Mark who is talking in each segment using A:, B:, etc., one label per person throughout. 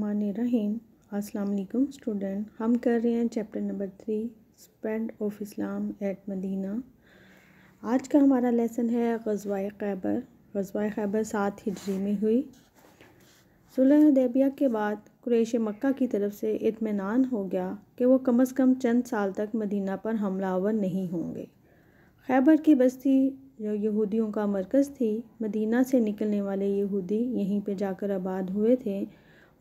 A: मान रहीम अस्सलाम वालेकुम स्टूडेंट हम कर रहे हैं chapter number three spread of Islam at Medina आज का हमारा लेसन है गजवा खैबर गजवा खैबर सात हिजरी में हुई सुलह देबिया के बाद कुरेश मक्का की तरफ से इतमान हो गया कि वो कम अज़ कम चंद साल तक मदीना पर हमलावर नहीं होंगे खैबर की बस्ती जो यहूदियों का मरकज़ थी मदीना से निकलने वाले यहूदी यहीं पे जाकर आबाद हुए थे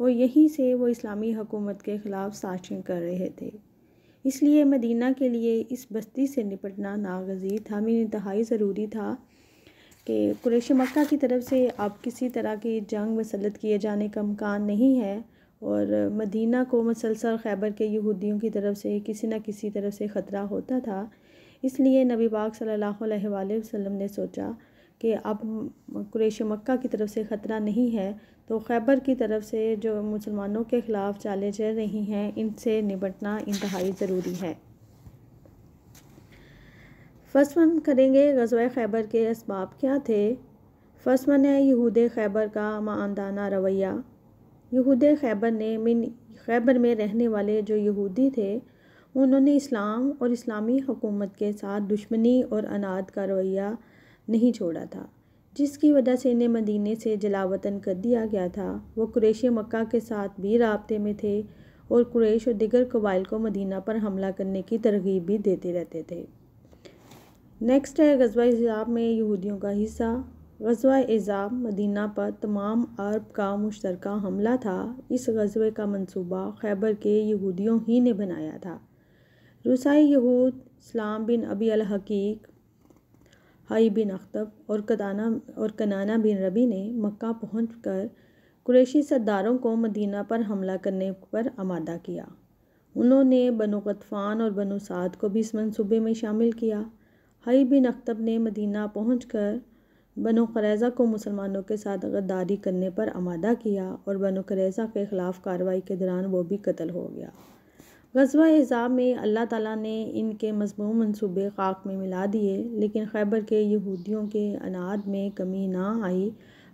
A: और यहीं से वो इस्लामी हुकूमत के ख़िलाफ़ साजिशें कर रहे थे इसलिए मदीना के लिए इस बस्ती से निपटना नागजी था मैं इंतहाई ज़रूरी था कि कुरेश मक्का की तरफ से आप किसी तरह की जंग मसलत किए जाने का इम्कान नहीं है और मदीना को मसलसल खैबर के यहूदियों की तरफ से किसी न किसी तरफ से ख़तरा होता था इसलिए नबी पाक सल्लल्लाहु अलैहि वसल्लम ने सोचा कि अब कुरेश मक्का की तरफ से ख़तरा नहीं है तो खैबर की तरफ से जो मुसलमानों के ख़िलाफ़ चालें चल रही हैं इनसे निपटना इंतहाई ज़रूरी है फर्स्ट वन करेंगे गजवा खैबर के इसबाब क्या थे फर्स्ट वन है यहूद खैबर का मानदाना रवैया यहूद खैबर ने मिन खैबर में रहने वाले जो यहूदी थे उन्होंने इस्लाम और इस्लामी हुकूमत के साथ दुश्मनी और अनाद का रवैया नहीं छोड़ा था जिसकी वजह से इन्हें मदीने से जलावतन कर दिया गया था वो क्रेश मक्का के साथ भी रबते में थे और क्रेश और दिगर कबाइल को मदीना पर हमला करने की तरगीब भी देते रहते थे नेक्स्ट है गजवा एज़ाब में यहूदियों का हिस्सा गजवा एज़ाब मदीना पर तमाम अरब का मुश्तर हमला था इस गजबे का मंसूबा खैबर के यहूदियों ही ने बनाया था रूसाई यहूद इस्लाम बिन अबी अलहकीक हाई बिन अख्तब और कदाना और कनाना बिन रबी ने मक्का पहुँच कर कुरेशी सरदारों को मदीना पर हमला करने पर आमादा किया उन्होंने बनो कतफ़ान और बनो साद को भी इस मनसूबे में शामिल किया हई बिन अख्तब ने मदीना पहुँच कर बनो करेज़ा को मुसलमानों के साथ गद्दारी करने पर आमादा किया और बनो करेज़ा के ख़िलाफ़ कार्रवाई के दौरान वो भी कत्ल हो गया गजवा एज़ाब में अल्लाह ताला ने इनके मजमू मनसूबे खाक में मिला दिए लेकिन खैबर के यहूदियों के अनाज में कमी ना आई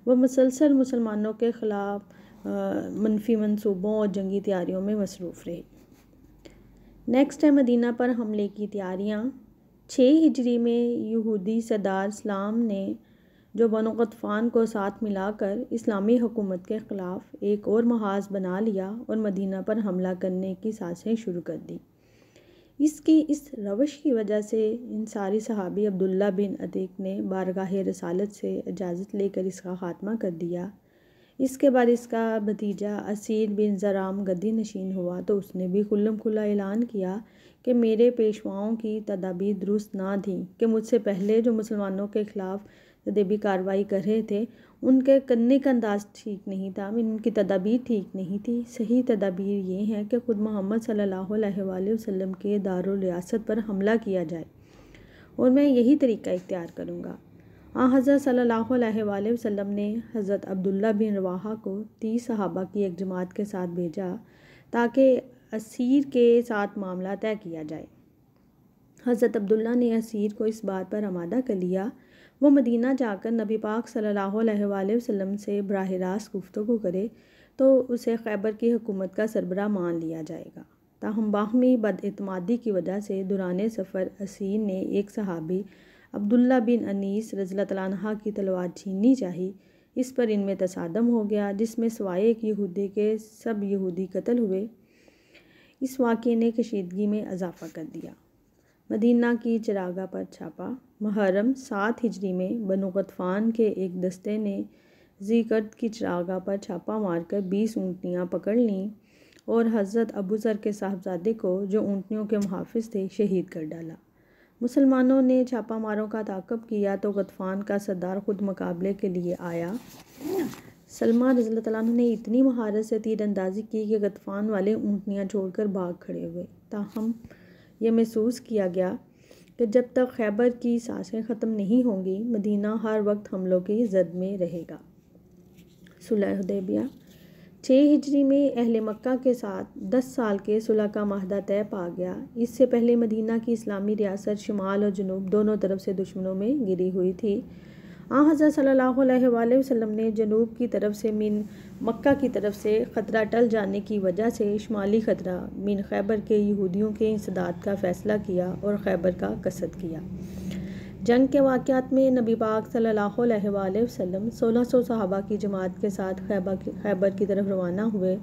A: वह मुसलसल मुसलमानों के ख़िलाफ़ मनफी मनसूबों और जंगी तैयारियों में मसरूफ़ रहे नेक्स्ट है मदीना पर हमले की तैयारियाँ छः हिजरी में यहूदी सदार इस्लाम ने जो बनो को साथ मिलाकर इस्लामी हुकूमत के ख़िलाफ़ एक और महाज बना लिया और मदीना पर हमला करने की साजिशें शुरू कर दी इसकी इस रवश की वजह से इन सारी सहाबी अब्दुल्ला बिन अतीक ने बारगाह रसालत से इजाज़त लेकर इसका ख़ात्मा कर दिया इसके बाद इसका भतीजा असीर बिन जराम गद्दी नशीन हुआ तो उसने भी खुल्लम खुला ऐलान किया कि मेरे पेशवाओं की तदाबीर दुरुस्त ना थी कि मुझसे पहले जो मुसलमानों के ख़िलाफ़ तदेबी तो कार्रवाई कर रहे थे उनके करने का अंदाज ठीक नहीं था इनकी तदाबीर ठीक नहीं थी सही तदाबीर ये है कि खुद मोहम्मद सल्ला वसम के दारुलरियासत पर हमला किया जाए और मैं यही तरीका इख्तियार करूँगा आ हज़रत सल्ला वसम ने हज़रत अब्दुल्ला बिन रवाहा को तीस सहाबा की एक जमात के साथ भेजा ताकि असीर के साथ मामला तय किया जाए हज़रत अब्दुल्ला ने असीर को इस बात पर आमादा कर लिया वो मदीना जाकर नबी पाक सल्लल्लाहु अलैहि वसल्लम से बरह रास्त गुफ्तु करे तो उसे खैबर की हुकूमत का सरबरा मान लिया जाएगा ताहम बाहमी बदअतमादी की वजह से दुरान सफ़र असीन ने एक सहाबी अब्दुल्ला बिन अनीस रजला की तलवार छीननी चाहिए इस पर इनमें तसादम हो गया जिसमें सवाए एक यहूदी के सब यहूदी कत्ल हुए इस वाक़े ने कशीदगी में इजाफ़ा कर दिया मदीना की चिरागा पर छापा मुहर्रम सात हिजरी में बनु के एक दस्ते ने जीकर्द की चरागाह पर छापा मारकर बीस ऊँटनियाँ पकड़ लीं और हज़रत अबू सर के साहबजादे को जो ऊँटनियों के मुहाफ़ थे शहीद कर डाला मुसलमानों ने छापा मारों का ताकब किया तो गतफान का सरदार खुद मुकाबले के लिए आया सलमा रज़ी ने इतनी महारत से तीरंदाजी अंदाज़ी की कि गतफान वाले ऊँटनियाँ छोड़कर भाग खड़े हुए ताहम यह महसूस किया गया कि जब तक खैबर की सांसें ख़त्म नहीं होंगी मदीना हर वक्त हमलों की जद में रहेगा सुलहदेबिया छः हिजरी में अहल मक्का के साथ दस साल के सुलह का माहदा तय पा गया इससे पहले मदीना की इस्लामी रियासत शुमाल और जनूब दोनों तरफ से दुश्मनों में गिरी हुई थी आ हज़रत सल्लल्लाहु अलैहि वसल्लम ने जनूब की तरफ से मीन मक्का की तरफ से ख़तरा टल जाने की वजह से शुमाली ख़तरा मीन खैबर के यहूदियों के इंसदाद का फ़ैसला किया और खैबर का कसद किया जंग के वाक़ात में नबी पाक सल्लल्लाहु अलैहि वसल्लम 1600 सहाबा की जमात के साथ खैबा खैबर की तरफ रवाना हुए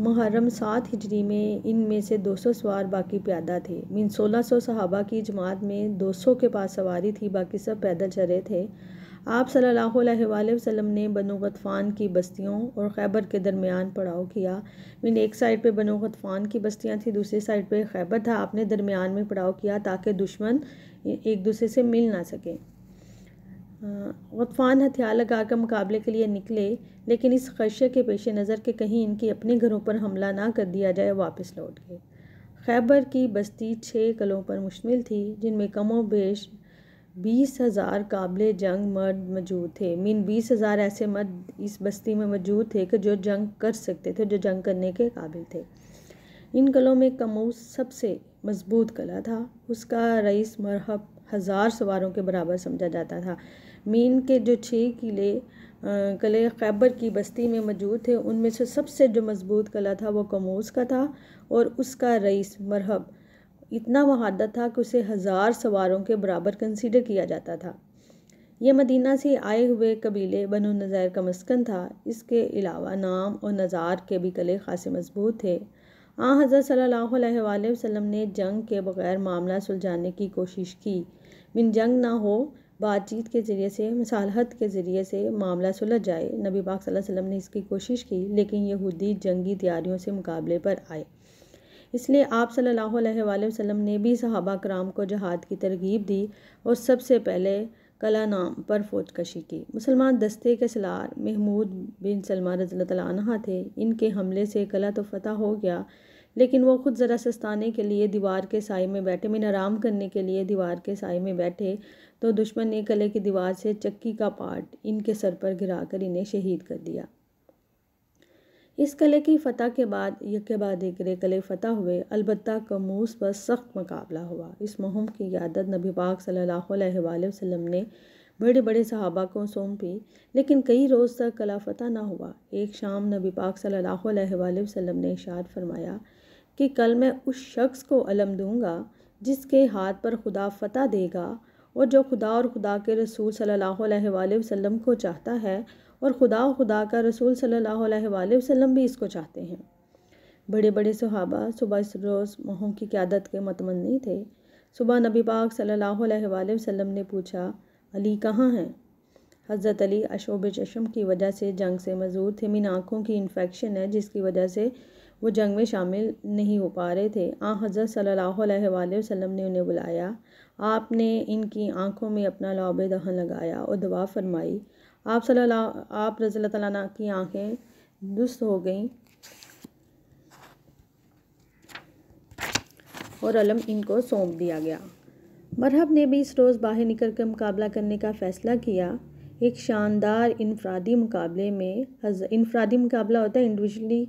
A: मुहर्रम सात हिजरी में इन में से 200 सवार बाकी प्यादा थे मीन 1600 सहाबा की जमात में 200 के पास सवारी थी बाकी सब पैदल चले थे आप सल्लल्लाहु अलैहि वसल्लम ने बनु गतफ़ान की बस्तियों और खैबर के दरमियान पड़ाव किया मीन एक साइड पे बनु गतफ़ान की बस्तियां थी दूसरी साइड पे खैबर था आपने दरमियान में पड़ाव किया ताकि दुश्मन एक दूसरे से मिल ना सकें गफान हथियार लगाकर मुकाबले के लिए निकले लेकिन इस खदशे के पेश नज़र के कहीं इनके अपने घरों पर हमला ना कर दिया जाए वापस लौट गए खैबर की बस्ती छः कलों पर मुश्तमिल थी जिनमें कमो बेश बीस हज़ार काबिल जंग मर्द मौजूद थे मीन बीस हज़ार ऐसे मर्द इस बस्ती में मौजूद थे कि जो जंग कर सकते थे जो जंग करने के काबिल थे इन कलों में कमो सबसे मजबूत कला था उसका रईस मरहब हज़ार सवारों के बराबर समझा जाता था मीन के जो छः किले कले खैबर की बस्ती में मौजूद थे उनमें से सबसे जो मजबूत कला था वो कमोज का था और उसका रईस मरहब इतना महादा था कि उसे हज़ार सवारों के बराबर कंसीडर किया जाता था यह मदीना से आए हुए कबीले बन नज़ैर का मस्कन था इसके अलावा नाम और नज़ार के भी कले खासे मजबूत थे आ हज़रत सल्ला वसम ने जंग के बग़ैर मामला सुलझाने की कोशिश की बिन जंग ना हो बातचीत के ज़रिए से मसालहत के ज़रिए से मामला सुलझ जाए नबी पाक सल्लल्लाहु अलैहि वसल्लम ने इसकी कोशिश की लेकिन यहूदी जंगी तैयारियों से मुकाबले पर आए इसलिए आप सल्लल्लाहु अलैहि वसल्लम ने भी सहाबा कराम को जहाद की तरगीब दी और सबसे पहले कला नाम पर फौज कशी की मुसलमान दस्ते के सलार महमूद बिन सलमान रज़ी तला थे इनके हमले से कला तो फतह हो गया लेकिन वो खुद ज़रा सस्ताने के लिए दीवार के साय में बैठे मिन आराम करने के लिए दीवार के साय में बैठे तो दुश्मन ने कले की दीवार से चक्की का पार्ट इनके सर पर गिराकर इन्हें शहीद कर दिया इस कले की फ़तह के बाद यके बाद एकरे कले फ़तह हुए अलबत् कमूस पर सख्त मुकाबला हुआ इस मुहम की यादत नबी पाक सल्लल्लाहु अलैहि वसल्लम ने बड़े बड़े सहाबा को सौंपी लेकिन कई रोज़ तक कला फ़तह ना हुआ एक शाम नबी पाक सल्लल्लाहु अलैहि वसल्लम ने इशार फरमाया कि कल मैं उस शख्स को अलम दूँगा जिसके हाथ पर खुदा फ़तह देगा और जो खुदा और खुदा के रसूल सल्ला वसम को चाहता है और खुदा खुदा का रसूल सल्ला वसम भी इसको चाहते हैं बड़े बड़े सहाबा सुबह इस रोज़ महों की क्यादत के मतमनी थे सुबह नबी पाक सल्ला वसम ने पूछा अली कहाँ हैं हज़रत अली अशोब चशम की वजह से जंग से मजूर थे मीन आँखों की इन्फेक्शन है जिसकी वजह से वो जंग में शामिल नहीं हो पा रहे थे आ हज़रत सल्लल्लाहु अलैहि वसल्लम ने उन्हें बुलाया आपने इनकी आंखों में अपना लौब दहन लगाया और दुआ फरमाई आप सल्ला आप रज़ी तला की आंखें दुरुस्त हो गईं और अलम इनको सौंप दिया गया मरहब ने भी इस रोज़ बाहर निकल कर मुकाबला करने का फ़ैसला किया एक शानदार इनफरादी मुकाबले में इनफरादी मुकाबला होता है इंडिविजुअली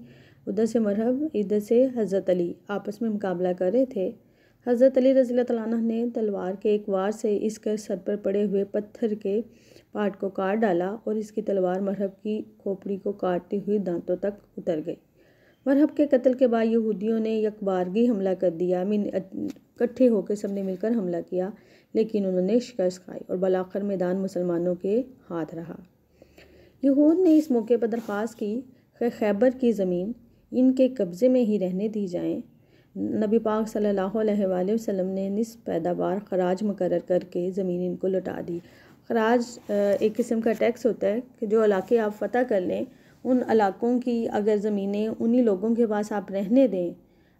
A: उधर से मरहब इधर से हज़रत अली आपस में मुकाबला कर रहे थे हज़रत अली रज़ी तला ने तलवार के एक वार से इसके सर पर पड़े हुए पत्थर के पार्ट को काट डाला और इसकी तलवार मरहब की खोपड़ी को काटती हुई दांतों तक उतर गई मरहब के कत्ल के बाद यहूदियों ने यकबारगी हमला कर दिया मीन इकट्ठे होकर सबने मिलकर हमला किया लेकिन उन्होंने शिकस्त खाई और बलाखर मैदान मुसलमानों के हाथ रहा यहूद ने इस मौके पर दरख्वास्त की खैबर की ज़मीन इनके कब्ज़े में ही रहने दी जाएँ नबी पाक सल्लल्लाहु अलैहि वसल्लम ने निस पैदावार खराज मुकर करके ज़मीन इनको लुटा दी खराज एक किस्म का टैक्स होता है कि जो इलाके आप फतह कर लें उन इलाकों की अगर ज़मीनें उन्हीं लोगों के पास आप रहने दें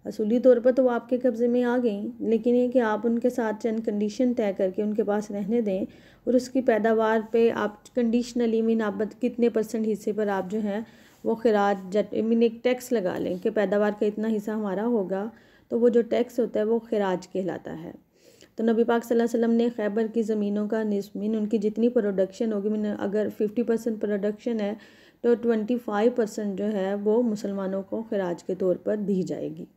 A: असूली तौर पर तो वो आपके कब्ज़े में आ गई लेकिन ये कि आप उनके साथ चंद कंडीशन तय करके उनके पास रहने दें और उसकी पैदावार पे आप कंडीशनली मीन आप कितने परसेंट हिस्से पर आप जो हैं वो खराज जट मीन एक टैक्स लगा लें कि पैदावार का इतना हिस्सा हमारा होगा तो वो जो टैक्स होता है वो खराज कहलाता है तो नबी पाक सल्लल्लाहु अलैहि वसल्लम ने खैबर की ज़मीनों का निसमिन उनकी जितनी प्रोडक्शन होगी मीन अगर फिफ्टी परसेंट प्रोडक्शन है तो ट्वेंटी फाइव परसेंट जो है वो मुसलमानों को खराज के तौर पर दी जाएगी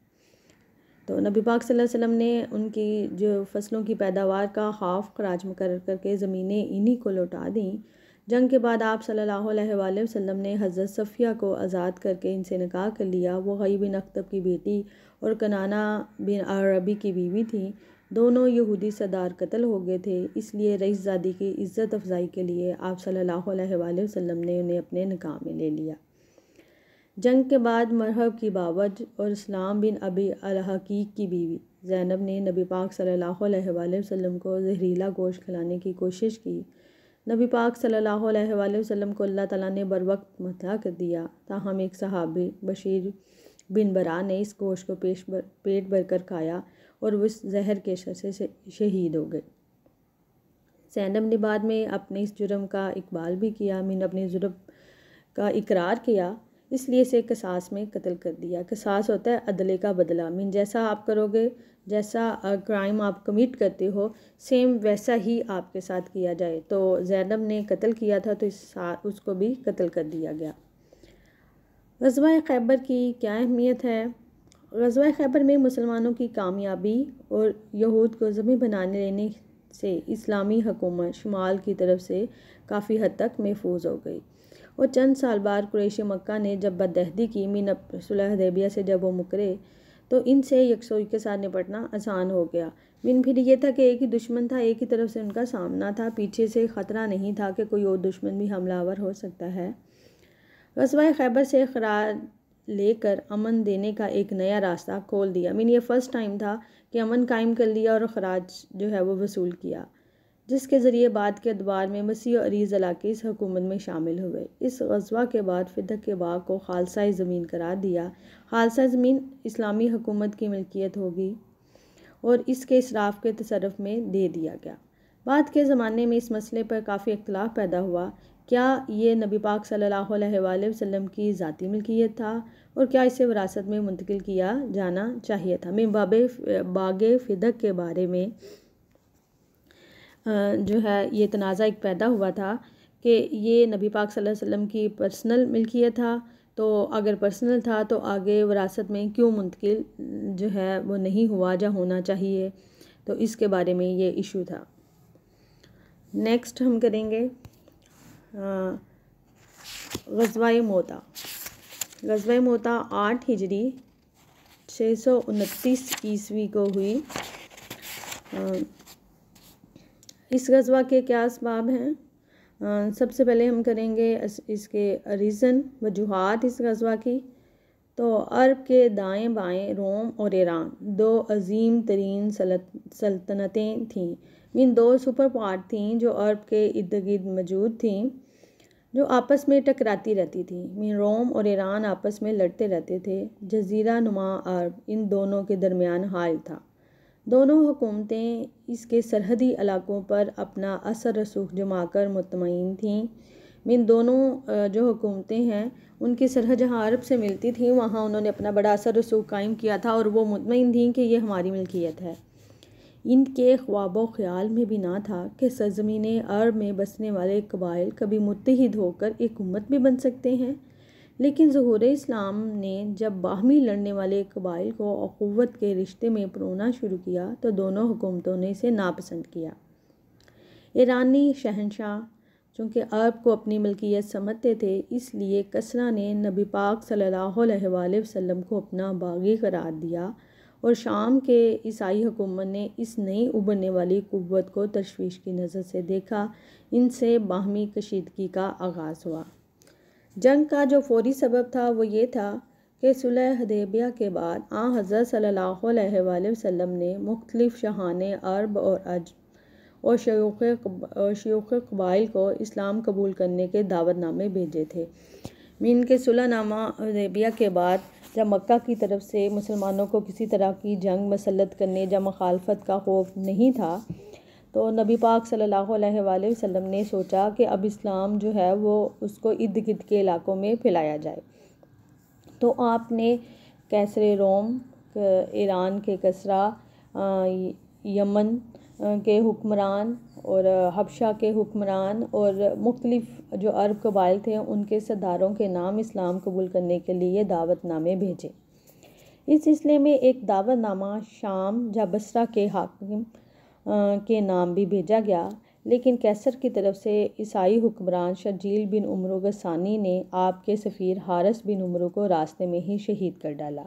A: तो नबी पाक सल्लल्लाहु अलैहि वसल्लम ने उनकी जो फसलों की पैदावार का हाफ खराज मुकर करके ज़मीनें इन्हीं को लौटा दीं जंग के बाद आप सल्लल्लाहु अलैहि वसल्लम ने हज़रत सफ़िया को आज़ाद करके इनसे निकाह कर लिया वो गई बिन अख्तब की बेटी और कनाना बिन अरबी की बीवी थी दोनों यहूदी सदार कत्ल हो गए थे इसलिए रईसजादी की इज़्ज़त अफजाई के लिए आप सल्लल्लाहु अलैहि वसल्लम ने उन्हें अपने निकाह में ले लिया जंग के बाद मरहब की बावज और इस्लाम बिन अबी अलहकीक की बीवी जैनब ने नबी पाक सल्लल्लाहु अलैहि वसल्लम को जहरीला गोश्त खिलाने की कोशिश की नबी पाक सल्लल्लाहु अलैहि वसल्लम को अल्लाह ताला ने बर वक्त मतला कर दिया ताहम एक सहाबी बशीर बिन बरा ने इस गोश्त को पेश बर, पेट भरकर खाया और उस जहर के शर से शहीद हो गए सैनब ने बाद में अपने इस जुर्म का इकबाल भी किया मीन अपने जुर्म का इकरार किया इसलिए इसे कसास में कत्ल कर दिया कसास होता है अदले का बदला मीन जैसा आप करोगे जैसा क्राइम आप कमिट करते हो सेम वैसा ही आपके साथ किया जाए तो जैनब ने कत्ल किया था तो इस उसको भी कत्ल कर दिया गया गजवा खैबर की क्या अहमियत है गजवा खैबर में मुसलमानों की कामयाबी और यहूद को ज़मी बनाने लेने से इस्लामी हकूमत शुमाल की तरफ से काफ़ी हद तक महफूज हो गई और चंद साल बाद क्रेश मक्का ने जब बदहदी की मीन सुलह देबिया से जब वो मुकरे तो इनसे यकसोई के साथ निपटना आसान हो गया बिन फिर यह था कि एक ही दुश्मन था एक ही तरफ से उनका सामना था पीछे से ख़तरा नहीं था कि कोई और दुश्मन भी हमलावर हो सकता है गसवाए खैबर से खरार लेकर अमन देने का एक नया रास्ता खोल दिया मीन ये फ़र्स्ट टाइम था कि अमन कायम कर लिया और खराज जो है वो वसूल किया जिसके ज़रिए बाद के अदवार में मसीह अरीज इलाके इस हुकूमत में शामिल हुए इस गजवा के बाद फिदक के बाग को खालसाई ज़मीन करार दिया खालसा ज़मीन इस्लामी हुकूमत की मिल्कियत होगी और इसके इसराफ के तसरफ में दे दिया गया बाद के ज़माने में इस मसले पर काफ़ी इख्तलाफ पैदा हुआ क्या ये नबी पाक सल्लल्लाहु अलैहि वसल्लम की ज़ाती मिलकियत था और क्या इसे विरासत में मुंतकिल किया जाना चाहिए था मैं बाबे बाग फिदक के बारे में जो है ये तनाज़ा एक पैदा हुआ था कि ये नबी पाक सल्लल्लाहु अलैहि वसल्लम की पर्सनल मिल्कियत था तो अगर पर्सनल था तो आगे विरासत में क्यों मुंतकिल जो है वो नहीं हुआ या होना चाहिए तो इसके बारे में ये इशू था नेक्स्ट हम करेंगे गजवा मोता गजवा मोता आठ हिजरी छः सौ उनतीस ईस्वी को हुई आ, इस गजवा के क्या इसबाब हैं सबसे पहले हम करेंगे इसके रीज़न वजूहत इस गजवा की तो अरब के दाएं बाएं रोम और ईरान दो अजीम तरीन सल्तनतें थीं इन दो सुपर पावर थीं जो अरब के इर्द गिर्द मौजूद थीं जो आपस में टकराती रहती थी मीन रोम और ईरान आपस में लड़ते रहते थे जजीरा नुमा अरब इन दोनों के दरमियान हाल था दोनों हुकूमतें इसके सरहदी इलाकों पर अपना असर रसूख जमा कर मुतमिन थीं इन दोनों जो हुकूमतें हैं उनकी सरहद जहाँ अरब से मिलती थी वहाँ उन्होंने अपना बड़ा असर रसूख कायम किया था और वो मुतमिन थी कि यह हमारी मिल्कियत है इनके ख्वाब ख्याल में भी ना था कि सरजमीन अरब में बसने वाले कबाइल कभी मुतहद होकर एक उम्मत भी बन सकते हैं लेकिन जहूर इस्लाम ने जब बाहमी लड़ने वाले कबाइल को अकूत के रिश्ते में परोना शुरू किया तो दोनों हुकूमतों ने इसे नापसंद किया ईरानी शहनशाह चूँकि अरब को अपनी मलकियत समझते थे इसलिए कसरा ने नबी पाक सल्ला वसम को अपना बागी करार दिया और शाम के ईसाई हुकूमत ने इस नई उभरने वाली कुत को तशवीश की नज़र से देखा इनसे बाहमी कशीदगी का आगाज़ हुआ जंग का जो फौरी सबब था वो ये था कि सुलह हदेबिया के बाद आ हज़रत सल्लल्लाहु वसम ने मुख्तलिफ़ शहान अरब और अज और शयूख शयूख कबाइल को इस्लाम कबूल करने के दावतनामे भेजे थे मीन के सुलहनामा हदेबिया के बाद जब मक्का की तरफ से मुसलमानों को किसी तरह की जंग मसलत करने या मखालफत का खौफ नहीं था तो नबी पाक सल्लल्लाहु अलैहि वसल्लम ने सोचा कि अब इस्लाम जो है वो उसको इर्द गिर्द के इलाकों में फैलाया जाए तो आपने कैसर रोम ईरान के कसरा यमन के हुक्मरान और हबशा के हुक्मरान और मुख्तलिफ जो अरब कबाइल थे उनके सरदारों के नाम इस्लाम कबूल करने के लिए दावतनामे भेजे इस सिलसिले में एक दावतनामा शाम या बसरा के हाकिम के नाम भी भेजा गया लेकिन कैसर की तरफ से ईसाई हुक्मरान शर्जील बिन उमरों गसानी ने आपके सफ़ीर हारस बिन उमरों को रास्ते में ही शहीद कर डाला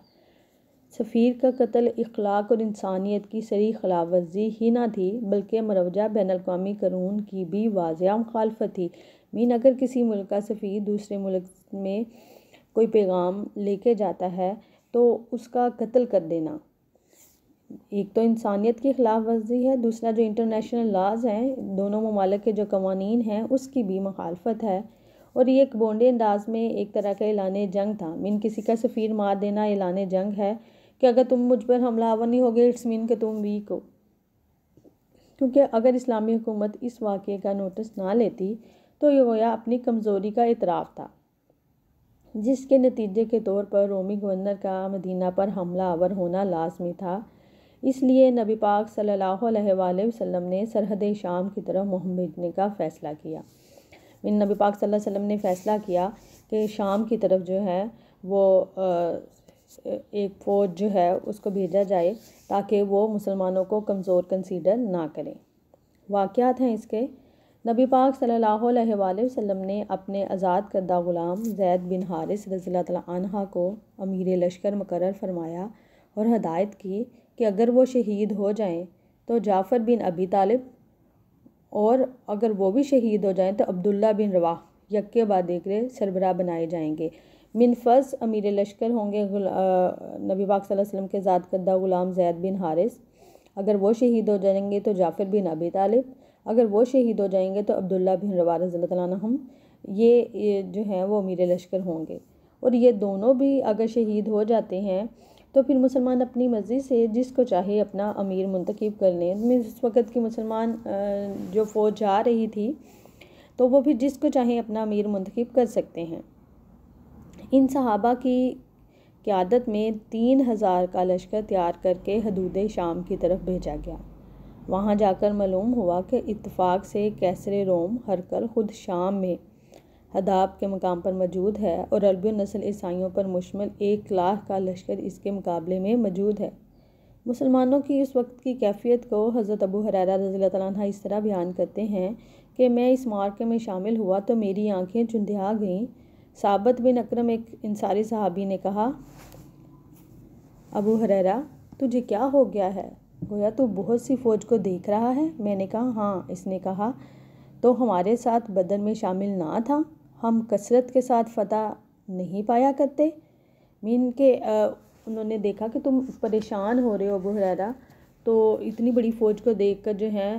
A: सफ़ीर का कत्ल इखलाक और इंसानियत की सरी खिलाफवर्जी ही ना थी बल्कि मरवजा बैन अवी कानून की भी वाजिया मुखालफत थी मीन अगर किसी मुल्क का सफ़ीर दूसरे मुल्क में कोई पैगाम लेके जाता है तो उसका कत्ल कर देना एक तो इंसानियत की ख़िलाफ़ वर्जी है दूसरा जो इंटरनेशनल लाज हैं दोनों ममालक के जो कवानीन हैं उसकी भी मखालफत है और ये एक बोंडे अंदाज में एक तरह का एलान जंग था मीन किसी का सफ़ीर मार देना एलान जंग है कि अगर तुम मुझ पर हमला आवर नहीं होगे इट्स मीन कि तुम वीक हो क्योंकि अगर इस्लामी हुकूमत इस वाक़े का नोटिस ना लेती तो ये गोया अपनी कमज़ोरी का इतराफ़ था जिसके नतीजे के तौर पर रोमी गवर्नर का मदीना पर हमला आवर होना लाजमी था इसलिए नबी पाक सल्लल्लाहु अलैहि वसल्लम ने सरहद शाम की तरफ मुहम भेजने का फ़ैसला किया इन नबी पाक सल्लल्लाहु अलैहि वसल्लम ने फ़ैसला किया कि शाम की तरफ जो है वो एक फ़ौज जो है उसको भेजा जाए ताकि वो मुसलमानों को कमज़ोर कंसीडर ना करें वाक़ हैं इसके नबी पाक सल्लल्लाहु अलैहि वसल्लम ने अपने आज़ाद करदा ग़ुलाम जैद बिन हारिस रज़ी अनहा को अमीर लश्कर मुकर फरमाया और हदायत की कि अगर वो शहीद हो जाएं तो जाफ़र बिन अबी तालिब और अगर वो भी शहीद हो जाएं तो अब्दुल्ला बिन रवा यक्के बाद देकर सरबराह बनाए जाएंगे मिन अमीर लश्कर होंगे नबी पाक वसल्लम के ज़ाद कद्दा ग़ुलाम जैद बिन हारिस अगर वो शहीद हो जाएंगे तो जाफ़र बिन अबी तालिब अगर वो शहीद हो जाएंगे तो अब्दुल्ला बिन रवा रज़ी हम ये जो हैं वो अमीर लश्कर होंगे और ये दोनों भी अगर शहीद हो जाते हैं तो फिर मुसलमान अपनी मर्ज़ी से जिसको चाहे अपना अमीर मुंतखब कर लें मीन्स उस वक़्त की मुसलमान जो फ़ौज जा रही थी तो वो फिर जिसको चाहे अपना अमीर मुंतखब कर सकते हैं इन सहाबा की क़्यादत में तीन हज़ार का लश्कर तैयार करके हदूद शाम की तरफ भेजा गया वहाँ जाकर मालूम हुआ कि इतफाक से कैसरे रोम हरकर ख़ुद शाम में हदाब के मकाम पर मौजूद है और अरबी नसल ईसाइयों पर मुशमल एक लाख का लश्कर इसके मुकाबले में मौजूद है मुसलमानों की उस वक्त की कैफियत को हज़रत अबू हरारा रज़ी तह इस तरह बयान करते हैं कि मैं इस मार्के में शामिल हुआ तो मेरी आंखें चुंदिया गईं साबत बिन अक्रम एक इंसारी सहाबी ने कहा अबू हरारा तुझे क्या हो गया है गोया तू बहुत सी फ़ौज को देख रहा है मैंने कहा हाँ इसने कहा तो हमारे साथ बदन में शामिल ना था हम कसरत के साथ फ़तह नहीं पाया करते मीन के उन्होंने देखा कि तुम परेशान हो रहे हो अबू हुरैरा तो इतनी बड़ी फ़ौज को देख कर जो है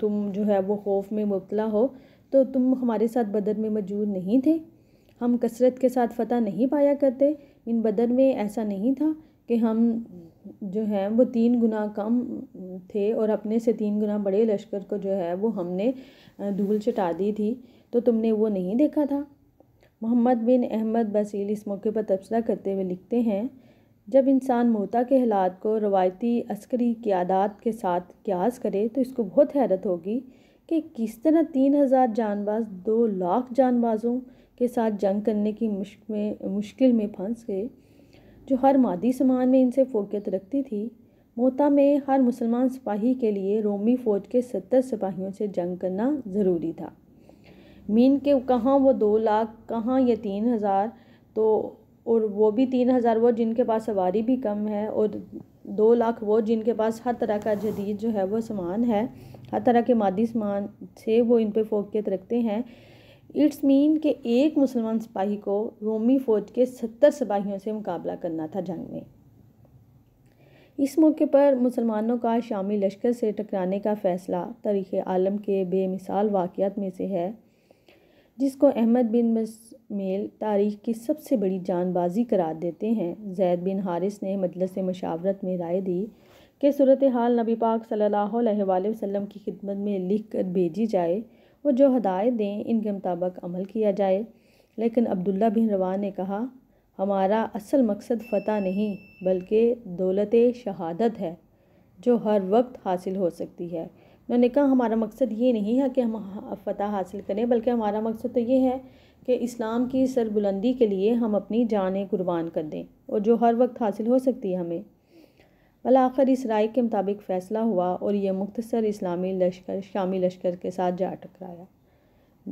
A: तुम जो है वो खौफ में मुबला हो तो तुम हमारे साथ बदर में मौजूद नहीं थे हम कसरत के साथ फ़तह नहीं पाया करते इन बदर में ऐसा नहीं था कि हम जो हैं वो तीन गुना कम थे और अपने से तीन गुना बड़े लश्कर को जो है वो हमने धूल चटा दी थी तो तुमने वो नहीं देखा था मोहम्मद बिन अहमद बसील इस मौके पर तबसरा करते हुए लिखते हैं जब इंसान मोता के हालात को रवायती अस्करी क्यादात के साथ क्यास करे तो इसको बहुत हैरत होगी कि किस तरह तीन हज़ार जानबाज दो लाख जानबाजों के साथ जंग करने की मुश्क में मुश्किल में फंस गए जो हर मादी सामान में इनसे फोकियत रखती थी मोता में हर मुसलमान सिपाही के लिए रोमी फ़ौज के सत्तर सिपाहियों से जंग करना ज़रूरी था मीन के कहाँ वो दो लाख कहाँ ये तीन हज़ार तो और वो भी तीन हज़ार वो जिनके पास सवारी भी कम है और दो लाख वो जिनके पास हर तरह का जदीद जो है वो सामान है हर तरह के मादी सामान से वो इन पर फोकियत रखते हैं इट्स मीन के एक मुसलमान सिपाही को रोमी फ़ौज के सत्तर सिपाहियों से मुकाबला करना था जंग में इस मौके पर मुसलमानों का शामी लश्कर से टकराने का फ़ैसला तारीख़ आलम के बेमिसाल वाक़ात में से है जिसको अहमद बिन मेल तारीख की सबसे बड़ी जानबाजी करार देते हैं जैद बिन हारिस ने मजलस मशावरत में राय दी कि सूरत हाल नबी पाक सल्लल्लाहु अलैहि वसल्लम की खिदमत में लिख कर भेजी जाए वो जो हदायत दें इनके मुताबिक अमल किया जाए लेकिन अब्दुल्ला बिन रवा ने कहा हमारा असल मकसद फ़तह नहीं बल्कि दौलत शहादत है जो हर वक्त हासिल हो सकती है उन्होंने कहा हमारा मकसद ये नहीं है कि हम फ़तह हासिल करें बल्कि हमारा मकसद तो ये है कि इस्लाम की सरबुलंदी के लिए हम अपनी जानें कुर्बान कर दें और जो हर वक्त हासिल हो सकती है हमें बलाखिर इस राय के मुताबिक फ़ैसला हुआ और यह मुख्तसर इस्लामी लश्कर शामी लश्कर के साथ जा टकराया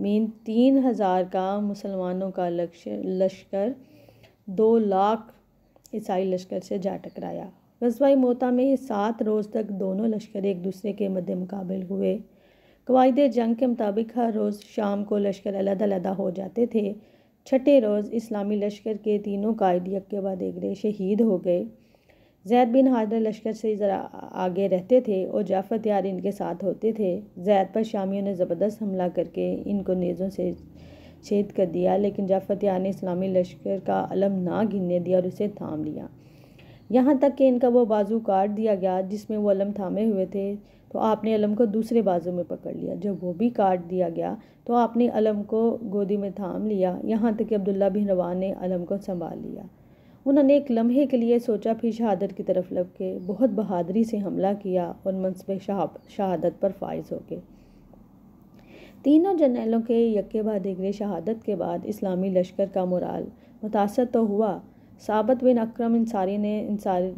A: मीन तीन हज़ार का मुसलमानों का लश्कर दो लाख ईसाई लश्कर से जा टकराया गजवाई मोता में सात रोज़ तक दोनों लश्कर एक दूसरे के मद्द मुकाबल हुए कवायद जंग के मुताबिक हर रोज़ शाम को लश्कर अलग-अलग हो जाते थे छठे रोज़ इस्लामी लश्कर के तीनों कायद अक्के बाद एक शहीद हो गए जैद बिन हाजर लश्कर से ज़रा आगे रहते थे और जाफत यार इनके साथ होते थे जैद पर शामियों ने ज़बरदस्त हमला करके इनको नेज़ों से छेद कर दिया लेकिन जाफर यार ने इस्लामी लश्कर का अलम ना गिनने दिया और उसे थाम लिया यहाँ तक कि इनका वो बाजू काट दिया गया जिसमें वो अलम थामे हुए थे तो आपने अलम को दूसरे बाजू में पकड़ लिया जब वो भी काट दिया गया तो आपने अलम को गोदी में थाम लिया यहाँ तक कि अब्दुल्ला बिन रवान ने अलम को संभाल लिया उन्होंने एक लम्हे के लिए सोचा फिर शहादत की तरफ लग के बहुत बहादरी से हमला किया और मनसब शहादत पर फायज हो गए तीनों जनरलों के यके बाद दिगरे शहादत के बाद इस्लामी लश्कर का मुराल मुतासर तो हुआ साबत बिन अक्रम इंसारी ने इंसारी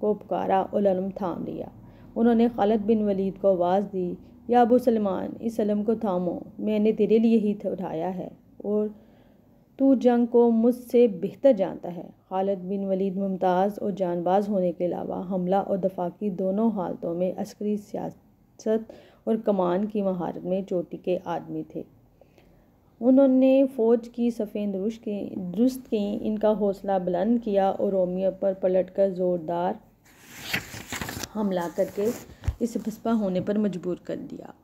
A: को पुकारा और अलम थाम लिया उन्होंने खालद बिन वलीद को आवाज़ दी या अबू सलमान इस अलम को थामो मैंने तेरे लिए ही उठाया है और तू जंग को मुझसे बेहतर जानता है खालद बिन वलीद मुमताज़ और जानबाज होने के अलावा हमला और दफा की दोनों हालतों में अस्करी सियासत और कमान की महारत में चोटी के आदमी थे उन्होंने फ़ौज की सफ़ेद दुरुस्त की दुरुस्त की इनका हौसला बुलंद किया और रोमियो पर पलटकर ज़ोरदार हमला करके इसे पसपा होने पर मजबूर कर दिया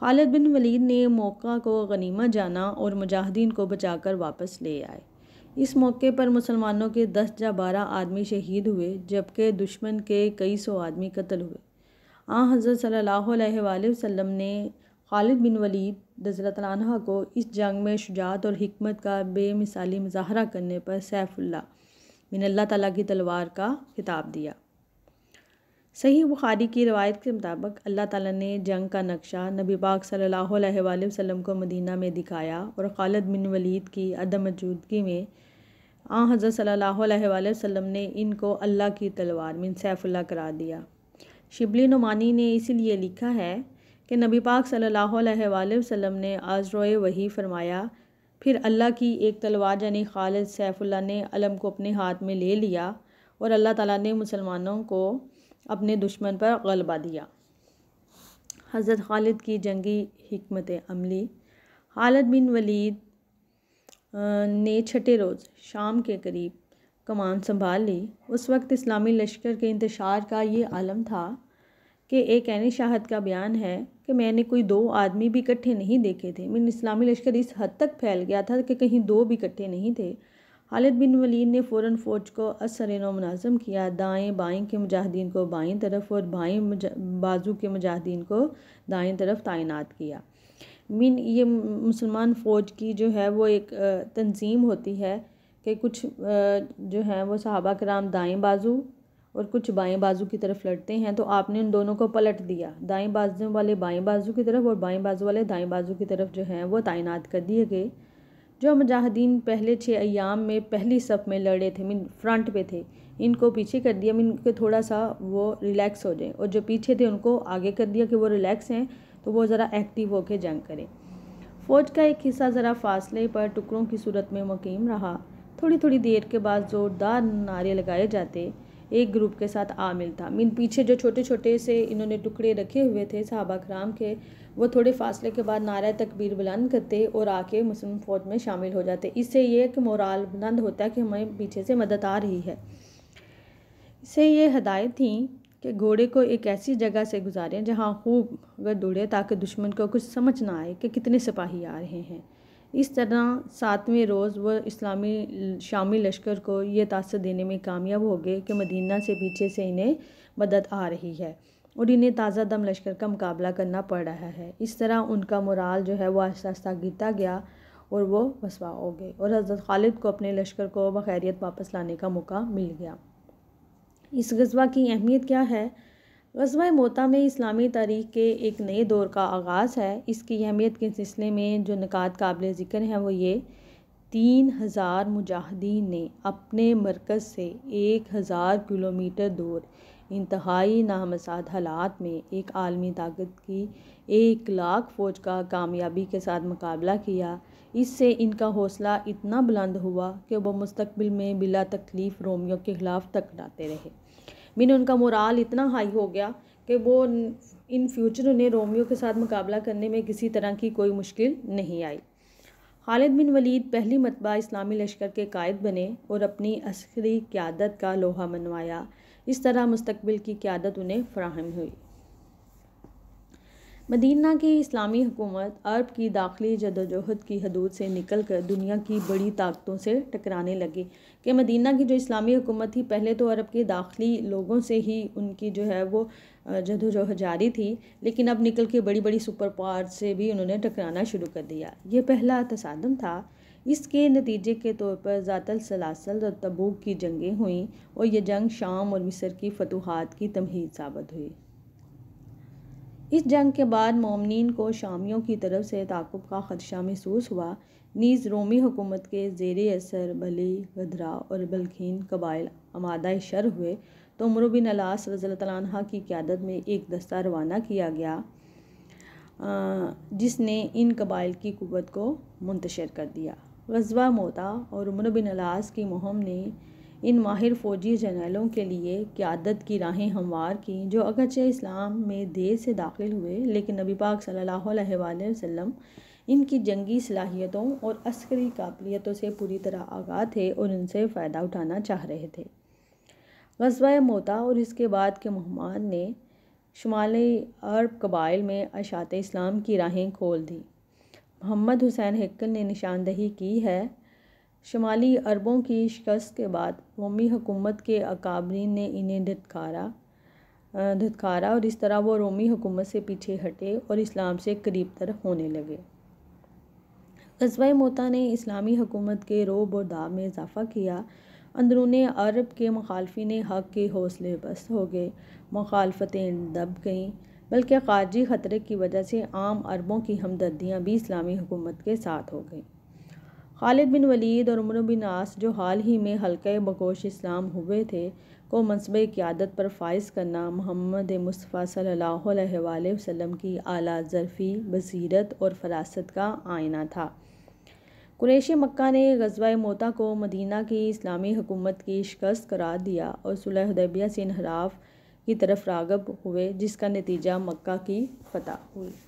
A: खालिद बिन वलीद ने मौका को गनीमा जाना और मुजाहिदीन को बचाकर वापस ले आए इस मौके पर मुसलमानों के दस या बारह आदमी शहीद हुए जबकि दुश्मन के कई सौ आदमी कत्ल हुए आ हज़रत सल्ला वसम ने खालिद बिन वलीद रज़रतला को इस जंग में शुजात और हमत का बेमिसाली मुजाहरा करने पर सैफुल्ला बिन अल्लाह ताली की तलवार का खिताब दिया सही बुखारी की रवायत के मुताबिक अल्लाह ताली ने जंग का नक्शा नबी पाक सल्ला वसम को मदीना में दिखाया और ख़ालद बिन वलीद की अदम मौजूदगी में आ हज़रत सल्लल्लाहु अलैहि वसल्लम ने इनको अल्लाह की तलवार मिन सैफुल्ला करा दिया शिबली नुमानी ने इसीलिए लिखा है कि नबी पाक सल्लल्लाहु अलैहि वसल्लम ने आजरोए वही फरमाया फिर अल्लाह की एक तलवार यानी खालिद सैफुल्ला ने अलम को अपने हाथ में ले लिया और अल्लाह ताला ने मुसलमानों को अपने दुश्मन पर गलबा दिया हज़रत खालिद की जंगी हमत अमली खालद बिन वलीद ने छठे रोज़ शाम के करीब कमान संभाल ली उस वक्त इस्लामी लश्कर के इंतशार का ये आलम था कि एक एनी शाहद का बयान है कि मैंने कोई दो आदमी भी इकट्ठे नहीं देखे थे मीन इस्लामी लश्कर इस हद तक फैल गया था कि कहीं दो भी इकट्ठे नहीं थे खालिद बिन वलीद ने फ़ौर फ़ौज को असर नो किया दाएँ बाएँ के मुजाहिदीन को बाएँ तरफ और बाएँ बाजू के मुजाहिदीन को दाएँ तरफ तैनात किया मीन ये मुसलमान फ़ौज की जो है वो एक तंजीम होती है कि कुछ जो हैं वो सहाबा कराम दाएँ बाजू और कुछ बाएँ बाजू की तरफ लड़ते हैं तो आपने उन दोनों को पलट दिया दाएँ बाजू वाले बाएँ बाजू की तरफ और बाएँ बाजू वाले दाएँ बाजू की तरफ जो हैं वो तैनात कर दिए गए जो मुजाहिदीन पहले छः अयाम में पहली सफ़ में लड़े थे मीन फ्रंट पे थे इनको पीछे कर दिया मीन के थोड़ा सा वो रिलैक्स हो जाए और जो पीछे थे उनको आगे कर दिया कि वो रिलैक्स हैं तो वो ज़रा एक्टिव होकर जंग करें फ़ौज का एक हिस्सा ज़रा फासले पर टुकड़ों की सूरत में मुकीम रहा थोड़ी थोड़ी देर के बाद ज़ोरदार नारे लगाए जाते एक ग्रुप के साथ आ मिलता मीन पीछे जो छोटे छोटे से इन्होंने टुकड़े रखे हुए थे सहाबा कराम के वो थोड़े फासले के बाद नारा तकबीर बुलंद करते और आके मुस्लिम फ़ौज में शामिल हो जाते इससे ये कि मोराल बुलंद होता है कि हमें पीछे से मदद आ रही है इससे ये हदायत थी कि घोड़े को एक ऐसी जगह से गुजारें जहाँ खूब वह दौड़े ताकि दुश्मन को कुछ समझ ना आए कि कितने सिपाही आ रहे हैं इस तरह सातवें रोज़ वह इस्लामी शामी लश्कर को ये तासर देने में कामयाब हो गए कि मदीना से पीछे से इन्हें मदद आ रही है और इन्हें ताज़ा दम लश्कर का मुकाबला करना पड़ रहा है इस तरह उनका मुराल जो है वह आस्ता आस्ता गिरता गया और वो बसवा हो गए और हज़रत खालिद को अपने लश्कर को बखैरियत वापस लाने का मौका मिल गया इस गजबा की अहमियत क्या है गजबा मोता में इस्लामी तारीख के एक नए दौर का आगाज़ है इसकी अहमियत के सिलसिले में जो निकात काबिल ज़िक्र हैं वो ये तीन हज़ार मुजाहदीन ने अपने मरकज़ से एक हज़ार किलोमीटर दूर इंतहाई नामसाद हालात में एक आलमी ताकत की एक लाख फ़ौज का कामयाबी के साथ मुकाबला किया इससे इनका हौसला इतना बुलंद हुआ कि वह मुस्तबिल में बिला तकलीफ़ रोमियो के ख़िलाफ़ तकड़ाते रहे बिन उनका मोराल इतना हाई हो गया कि वो इन फ्यूचर उन्हें रोमियो के साथ मुकाबला करने में किसी तरह की कोई मुश्किल नहीं आई खालिद बिन वलीद पहली मतबा इस्लामी लश्कर के कायद बने और अपनी अस्करी क्यादत का लोहा मनवाया इस तरह मुस्तबिल की क्यादत उन्हें फ्राहम हुई मदीना की इस्लामी हुकूमत अरब की दाखिली जदोजहद की हदूद से निकल कर दुनिया की बड़ी ताकतों से टकराने लगी कि मदीना की जो इस्लामी हुकूमत थी पहले तो अरब के दाखिली लोगों से ही उनकी जो है वो जदोजहद जारी थी लेकिन अब निकल के बड़ी बड़ी सुपर पावर से भी उन्होंने टकराना शुरू कर दिया ये पहला तसादम था इसके नतीजे के तौर पर ज़ातल सलासल और तबूक की जंगें हुईं और यह जंग शाम और मिस्र की फतूहत की तमहीद साबित हुई इस जंग के बाद मोमिन को शामियों की तरफ से ताकुब का ख़दशा महसूस हुआ नीज़ रोमी हुकूमत के जेर असर भली गधरा और बल्खीन कबाइल आमादा शर हुए तो उमर बिन अलास रज़ी की क्यादत में एक दस्ता रवाना किया गया जिसने इन कबाइल की कुत को मुंतशर कर दिया गजवा मोता और उमर अलास की मुहम ने इन माहिर फ़ौजी जनरलों के लिए क़्यादत की राहें हमवार की जो अगरचे इस्लाम में देर से दाखिल हुए लेकिन नबी पाक सल्लल्लाहु अलैहि वसल्लम इनकी जंगी सलाहियतों और अस्करी काबिलियतों से पूरी तरह आगाह थे और उनसे फ़ायदा उठाना चाह रहे थे गजवा मोता और इसके बाद के महमान ने शुमाली अरब कबाइल में अशात इस्लाम की राहें खोल दी मोहम्मद हुसैन हक्कल ने निशानदही की है शुमाली अरबों की शिकस्त के बाद कौमी हुकूमत के अकाबरीन ने इन्हें धतकारा धतकारा और इस तरह वो रोमी हुकूमत से पीछे हटे और इस्लाम से करीब तर होने लगे कस्बा मोता ने इस्लामी हुकूमत के रोब और दाब में इजाफ़ा किया अंदरून अरब के ने हक के हौसले बस्त हो गए मुखालफतें दब गईं बल्कि खारजी ख़तरे की वजह से आम अरबों की हमदर्दियाँ भी इस्लामी हुकूमत के साथ हो गईं खालिद बिन वलीद और उमर बिन आस जो हाल ही में हल्के बगोश इस्लाम हुए थे को मनसब क़्यादत पर फाइज करना मोहम्मद मुस्तफ़ा सल्ला वसम की आला ज़रफ़ी बसीरत और फरासत का आयना था कुरेश मक्का ने गजबा मोता को मदीना की इस्लामी हुकूमत की शिकस्त करार दिया और सुलहदबिया से इनहराफ की तरफ रागब हुए जिसका नतीजा मक्का की फ़तह हुई